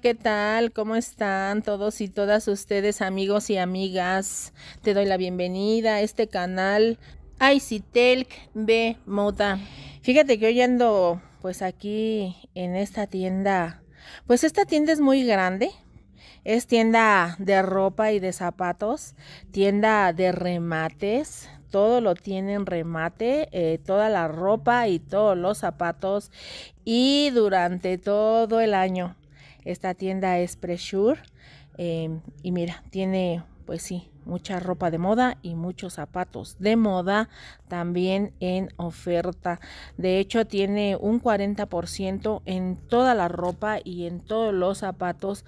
¿qué tal? ¿Cómo están todos y todas ustedes, amigos y amigas? Te doy la bienvenida a este canal ICTELC B Moda. Fíjate que hoy ando pues aquí en esta tienda. Pues esta tienda es muy grande. Es tienda de ropa y de zapatos, tienda de remates, todo lo tienen remate, eh, toda la ropa y todos los zapatos y durante todo el año. Esta tienda es Pressure em, y mira, tiene pues sí, mucha ropa de moda y muchos zapatos de moda también en oferta. De hecho, tiene un 40% en toda la ropa y en todos los zapatos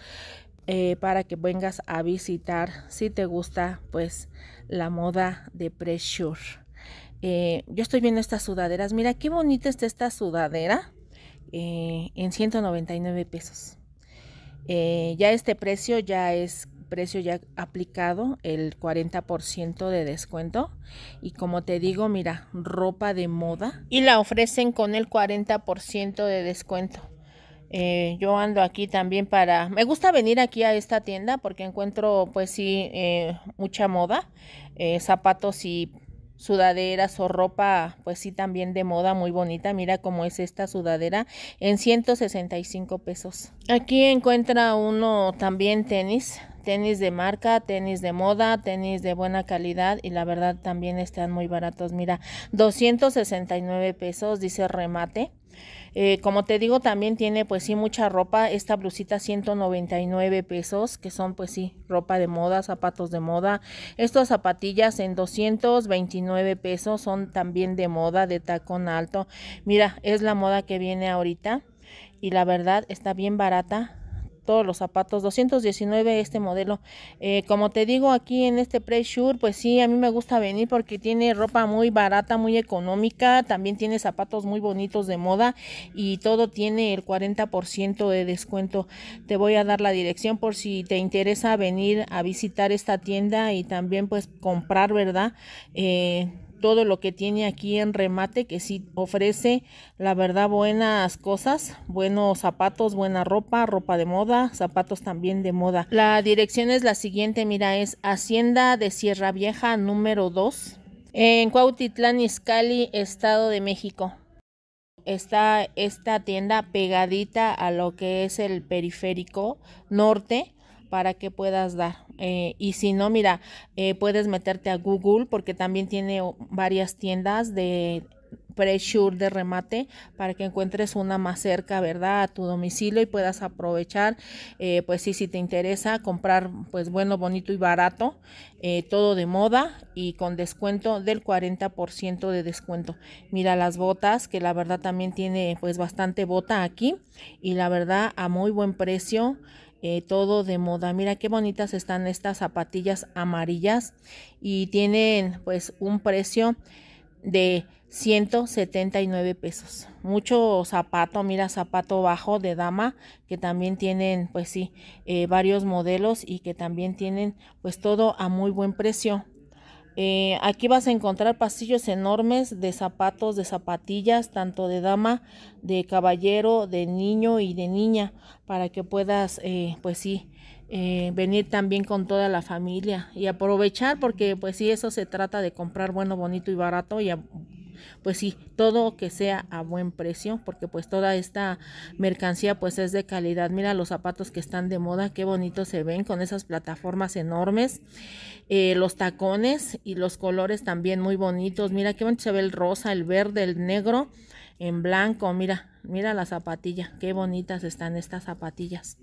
eh, para que vengas a visitar si te gusta pues la moda de Pressure. Eh, yo estoy viendo estas sudaderas. Mira qué bonita está esta sudadera eh, en 199 pesos. Eh, ya este precio ya es precio ya aplicado, el 40% de descuento. Y como te digo, mira, ropa de moda. Y la ofrecen con el 40% de descuento. Eh, yo ando aquí también para... Me gusta venir aquí a esta tienda porque encuentro pues sí eh, mucha moda, zapatos y sudaderas o ropa, pues sí, también de moda muy bonita. Mira cómo es esta sudadera en 165 pesos. Aquí encuentra uno también tenis, tenis de marca, tenis de moda, tenis de buena calidad y la verdad también están muy baratos. Mira, 269 pesos, dice remate. Eh, como te digo, también tiene pues sí mucha ropa. Esta blusita 199 pesos, que son pues sí ropa de moda, zapatos de moda. Estas zapatillas en 229 pesos son también de moda, de tacón alto. Mira, es la moda que viene ahorita y la verdad está bien barata todos los zapatos 219 este modelo eh, como te digo aquí en este pre pues sí a mí me gusta venir porque tiene ropa muy barata muy económica también tiene zapatos muy bonitos de moda y todo tiene el 40% de descuento te voy a dar la dirección por si te interesa venir a visitar esta tienda y también pues comprar verdad eh, todo lo que tiene aquí en remate, que sí ofrece, la verdad, buenas cosas, buenos zapatos, buena ropa, ropa de moda, zapatos también de moda. La dirección es la siguiente, mira, es Hacienda de Sierra Vieja número 2, en Cuautitlán, Izcalli, Estado de México. Está esta tienda pegadita a lo que es el periférico norte para que puedas dar. Eh, y si no, mira, eh, puedes meterte a Google porque también tiene varias tiendas de pressure de remate para que encuentres una más cerca, ¿verdad? A tu domicilio y puedas aprovechar, eh, pues sí, si te interesa, comprar, pues bueno, bonito y barato, todo de moda y con descuento del 40% de descuento. Mira las botas, que la verdad también tiene pues bastante bota aquí y la verdad a muy buen precio. Eh, todo de moda. Mira qué bonitas están estas zapatillas amarillas y tienen pues un precio de 179 pesos. Mucho zapato, mira, zapato bajo de dama, que también tienen, pues sí, eh, varios modelos y que también tienen, pues todo a muy buen precio. Eh, aquí vas a encontrar pasillos enormes de zapatos, de zapatillas, tanto de dama, de caballero, de niño y de niña, para que puedas, eh, pues sí, eh, venir también con toda la familia y aprovechar porque pues sí, eso se trata de comprar bueno, bonito y barato pues sí, todo que sea a buen precio, porque pues toda esta mercancía pues es de calidad. Mira los zapatos que están de moda, qué bonitos se ven con esas plataformas enormes, eh, los tacones y los colores también muy bonitos. Mira qué bonito se ve el rosa, el verde, el negro, en blanco, mira, mira la zapatilla, qué bonitas están estas zapatillas.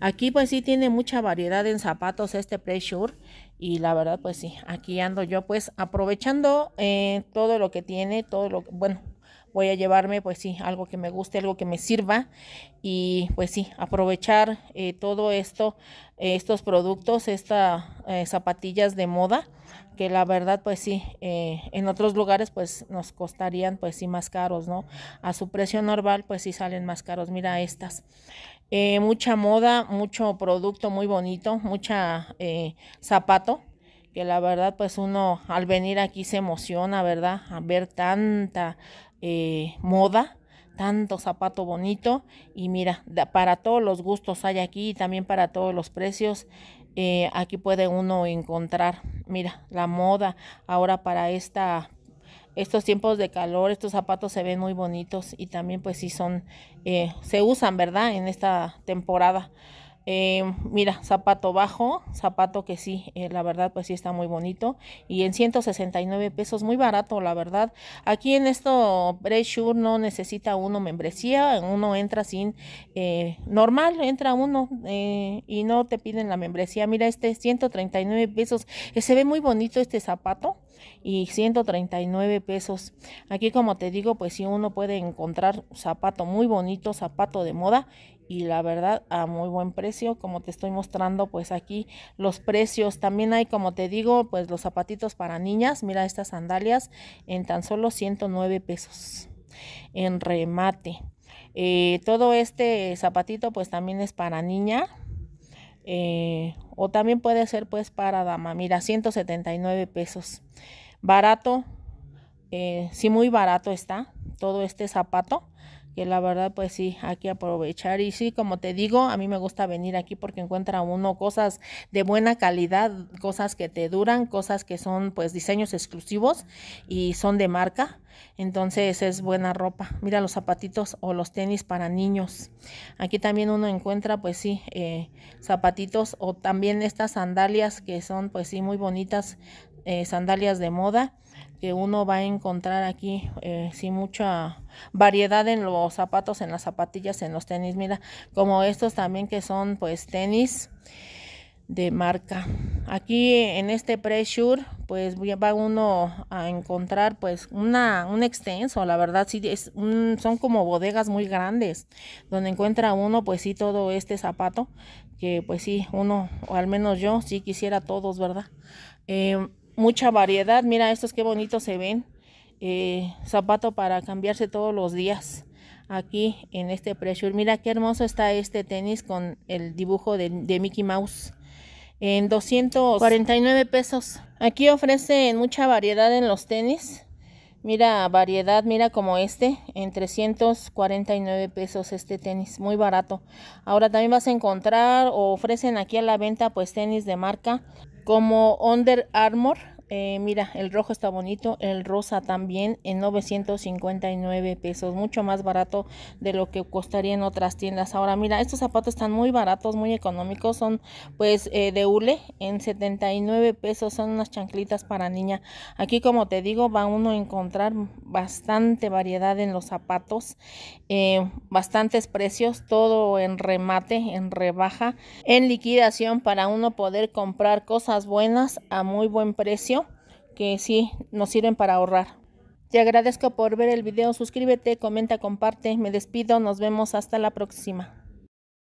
Aquí pues sí tiene mucha variedad en zapatos este Pressure y la verdad, pues sí, aquí ando yo pues aprovechando eh, todo lo que tiene, todo lo que, bueno, voy a llevarme pues sí, algo que me guste, algo que me sirva y pues sí, aprovechar eh, todo esto, eh, estos productos, estas zapatillas de moda que la verdad pues sí, en otros lugares pues nos costarían pues sí más caros, ¿no? A su precio normal pues sí salen más caros, mira estas. Eh, mucha moda, mucho producto muy bonito, mucha eh, zapato, que la verdad pues uno al venir aquí se emociona, ¿verdad? A ver tanta eh, moda, tanto zapato bonito y mira, para todos los gustos hay aquí también para todos los precios. aquí puede uno encontrar, mira, la moda ahora para esta estos tiempos de calor, estos zapatos se ven muy bonitos y también pues sí son, eh, se usan, ¿verdad? En esta temporada. Eh, mira, zapato bajo, zapato que sí, eh, la verdad pues sí está muy bonito y en 169 pesos, muy barato la verdad. Aquí en esto sure no necesita uno membresía, uno entra sin, normal entra uno y no te piden la membresía. Mira este 139 pesos, se ve muy bonito este zapato, y 139 pesos. Aquí como te digo, pues si uno puede encontrar zapato muy bonito, zapato de moda y la verdad a muy buen precio como te estoy mostrando pues aquí los precios también hay como te digo pues los zapatitos para niñas mira estas sandalias en tan solo 109 pesos en remate eh, todo este zapatito pues también es para niña eh, o también puede ser pues para dama. Mira, 179 pesos. Barato. Eh, sí, muy barato está todo este zapato la verdad pues sí, hay que aprovechar. Y sí, como te digo, a mí me gusta venir aquí porque encuentra uno cosas de buena calidad, cosas que te duran, cosas que son pues diseños exclusivos y son de marca. Entonces es buena ropa. Mira los zapatitos o los tenis para niños. Aquí también uno encuentra, pues sí, eh, zapatitos o también estas sandalias que son, pues sí, muy bonitas, eh, sandalias de moda que uno va a encontrar aquí, eh, sin mucha variedad en los zapatos, en las zapatillas, en los tenis, mira, como estos también que son pues tenis de marca. Aquí en este pressure, pues va uno a encontrar pues una, un extenso, la verdad sí, es son como bodegas muy grandes, donde encuentra uno pues sí todo este zapato, que pues sí, uno, o al menos yo sí quisiera todos, ¿verdad? Eh, mucha variedad. Mira estos qué bonitos se ven. Eh, zapato para cambiarse todos los días aquí en este Pressure. Mira qué hermoso está este tenis con el dibujo de, de Mickey Mouse. En 249 pesos. Aquí ofrecen mucha variedad en los tenis. Mira, variedad, mira como este, en 349 pesos este tenis, muy barato. Ahora también vas a encontrar o ofrecen aquí a la venta pues tenis de marca como Under Armour, eh, mira, el rojo está bonito, el rosa también en 959 pesos, mucho más barato de lo que costaría en otras tiendas. Ahora mira, estos zapatos están muy baratos, muy económicos, son pues eh, de hule en 79 pesos, son unas chanclitas para niña. Aquí como te digo, va uno a encontrar bastante variedad en los zapatos, eh, bastantes precios, todo en remate, en rebaja, en liquidación para uno poder comprar cosas buenas a muy buen precio que sí nos sirven para ahorrar. Te agradezco por ver el video, suscríbete, comenta, comparte, me despido, nos vemos hasta la próxima.